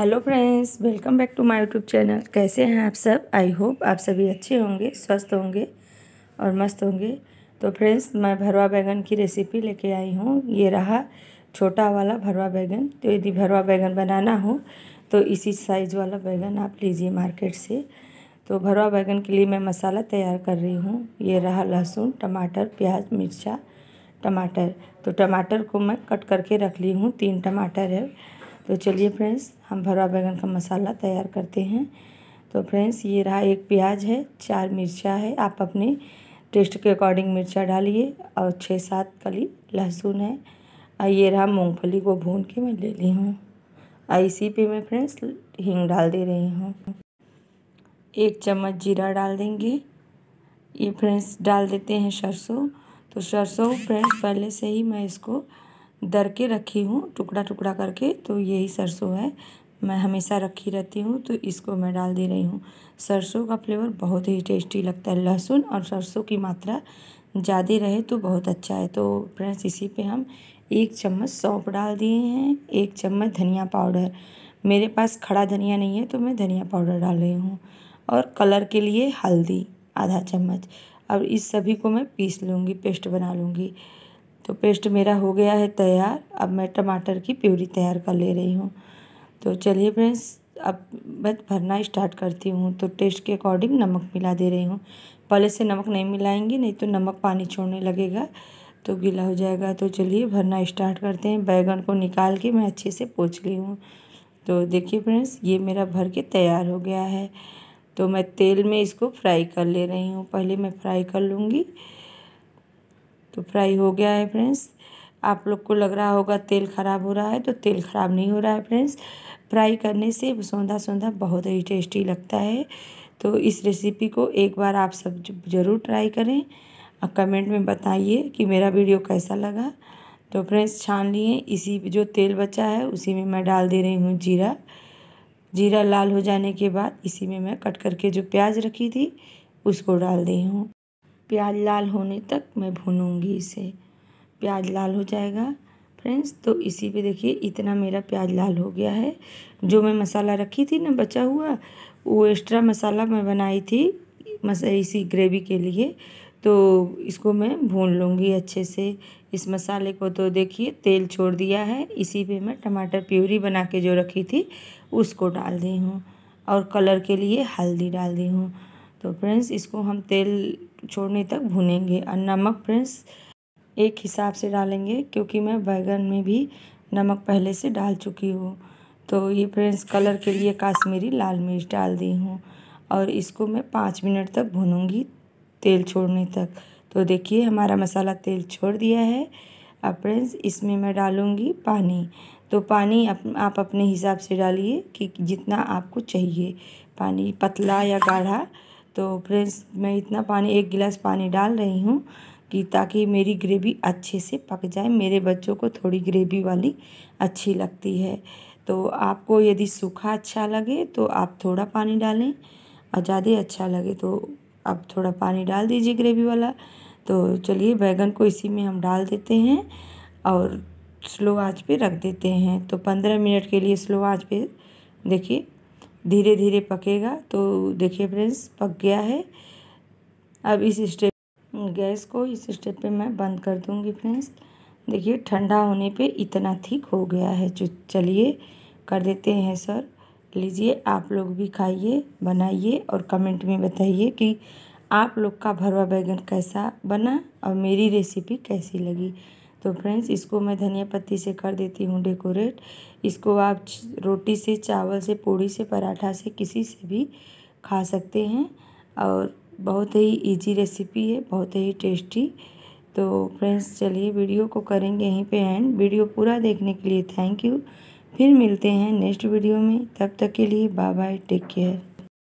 hello friends welcome back to my YouTube channel कैसे हैं आप सब आई होप आप सभी अच्छे होंगे स्वस्थ होंगे और मस्त होंगे तो फ्रेंड्स मैं भरवा बैगन की रेसिपी लेके आई हूँ ये रहा छोटा वाला भरवा बैगन तो यदि भरवा बैगन बनाना हो तो इसी साइज़ वाला बैगन आप लीजिए मार्केट से तो भरवा बैगन के लिए मैं मसाला तैयार कर रही हूँ ये रहा लहसुन टमाटर प्याज मिर्चा टमाटर तो टमाटर को मैं कट करके रख ली हूँ तीन टमाटर है तो चलिए फ्रेंड्स हम भरवा बैंगन का मसाला तैयार करते हैं तो फ्रेंड्स ये रहा एक प्याज है चार मिर्चा है आप अपने टेस्ट के अकॉर्डिंग मिर्चा डालिए और छः सात कली लहसुन है और ये रहा मूंगफली को भून के मैं ले ली हूँ और इसी पे मैं फ्रेंड्स हींग डाल दे रही हूँ एक चम्मच जीरा डाल देंगे ये फ्रेंड्स डाल देते हैं सरसों तो सरसों फ्रेंड्स पहले से ही मैं इसको दर के रखी हूँ टुकड़ा टुकड़ा करके तो यही सरसों है मैं हमेशा रखी रहती हूँ तो इसको मैं डाल दे रही हूँ सरसों का फ्लेवर बहुत ही टेस्टी लगता है लहसुन और सरसों की मात्रा ज़्यादा रहे तो बहुत अच्छा है तो फ्रेंड्स इसी पे हम एक चम्मच सौंप डाल दिए हैं एक चम्मच धनिया पाउडर मेरे पास खड़ा धनिया नहीं है तो मैं धनिया पाउडर डाल रही हूँ और कलर के लिए हल्दी आधा चम्मच अब इस सभी को मैं पीस लूँगी पेस्ट बना लूँगी तो पेस्ट मेरा हो गया है तैयार अब मैं टमाटर की प्यूरी तैयार कर ले रही हूँ तो चलिए फ्रेंड्स अब मैं भरना स्टार्ट करती हूँ तो टेस्ट के अकॉर्डिंग नमक मिला दे रही हूँ पहले से नमक नहीं मिलाएंगे नहीं तो नमक पानी छोड़ने लगेगा तो गीला हो जाएगा तो चलिए भरना स्टार्ट करते हैं बैगन को निकाल के मैं अच्छे से पोछ ली हूँ तो देखिए फ्रेंड्स ये मेरा भर के तैयार हो गया है तो मैं तेल में इसको फ्राई कर ले रही हूँ पहले मैं फ्राई कर लूँगी तो फ्राई हो गया है फ्रेंड्स आप लोग को लग रहा होगा तेल ख़राब हो रहा है तो तेल ख़राब नहीं हो रहा है फ्रेंड्स फ्राई करने से सौंधा सौंधा बहुत ही टेस्टी लगता है तो इस रेसिपी को एक बार आप सब ज़रूर ट्राई करें और कमेंट में बताइए कि मेरा वीडियो कैसा लगा तो फ्रेंड्स छान लिए इसी जो तेल बचा है उसी में मैं डाल दे रही हूँ जीरा जीरा लाल हो जाने के बाद इसी में मैं कट करके जो प्याज रखी थी उसको डाल दी हूँ प्याज लाल होने तक मैं भूनूंगी इसे प्याज लाल हो जाएगा फ्रेंड्स तो इसी पे देखिए इतना मेरा प्याज लाल हो गया है जो मैं मसाला रखी थी ना बचा हुआ वो एक्स्ट्रा मसाला मैं बनाई थी मस इसी ग्रेवी के लिए तो इसको मैं भून लूँगी अच्छे से इस मसाले को तो देखिए तेल छोड़ दिया है इसी पे मैं टमाटर प्यूरी बना के जो रखी थी उसको डाल दी हूँ और कलर के लिए हल्दी डाल दी हूँ तो फ्रेंड्स इसको हम तेल छोड़ने तक भूनेंगे और नमक फ्रेंड्स एक हिसाब से डालेंगे क्योंकि मैं बैगन में भी नमक पहले से डाल चुकी हूँ तो ये फ्रेंड्स कलर के लिए काश्मीरी लाल मिर्च डाल दी हूँ और इसको मैं पाँच मिनट तक भूनूंगी तेल छोड़ने तक तो देखिए हमारा मसाला तेल छोड़ दिया है अब फ्रेंड्स इसमें मैं डालूँगी पानी तो पानी अप, आप अपने हिसाब से डालिए कि जितना आपको चाहिए पानी पतला या गाढ़ा तो फ्रेंड्स मैं इतना पानी एक गिलास पानी डाल रही हूँ कि ताकि मेरी ग्रेवी अच्छे से पक जाए मेरे बच्चों को थोड़ी ग्रेवी वाली अच्छी लगती है तो आपको यदि सूखा अच्छा लगे तो आप थोड़ा पानी डालें और ज़्यादा अच्छा लगे तो आप थोड़ा पानी डाल दीजिए ग्रेवी वाला तो चलिए बैगन को इसी में हम डाल देते हैं और स्लो आँच पर रख देते हैं तो पंद्रह मिनट के लिए स्लो आँच पर देखिए धीरे धीरे पकेगा तो देखिए फ्रेंड्स पक गया है अब इस स्टेप गैस को इस स्टेप पे मैं बंद कर दूंगी फ्रेंड्स देखिए ठंडा होने पे इतना ठीक हो गया है चलिए कर देते हैं सर लीजिए आप लोग भी खाइए बनाइए और कमेंट में बताइए कि आप लोग का भरवा बैगन कैसा बना और मेरी रेसिपी कैसी लगी तो फ्रेंड्स इसको मैं धनिया पत्ती से कर देती हूँ डेकोरेट इसको आप रोटी से चावल से पूड़ी से पराठा से किसी से भी खा सकते हैं और बहुत ही इजी रेसिपी है बहुत ही टेस्टी तो फ्रेंड्स चलिए वीडियो को करेंगे यहीं पे एंड वीडियो पूरा देखने के लिए थैंक यू फिर मिलते हैं नेक्स्ट वीडियो में तब तक के लिए बाय बाय टेक केयर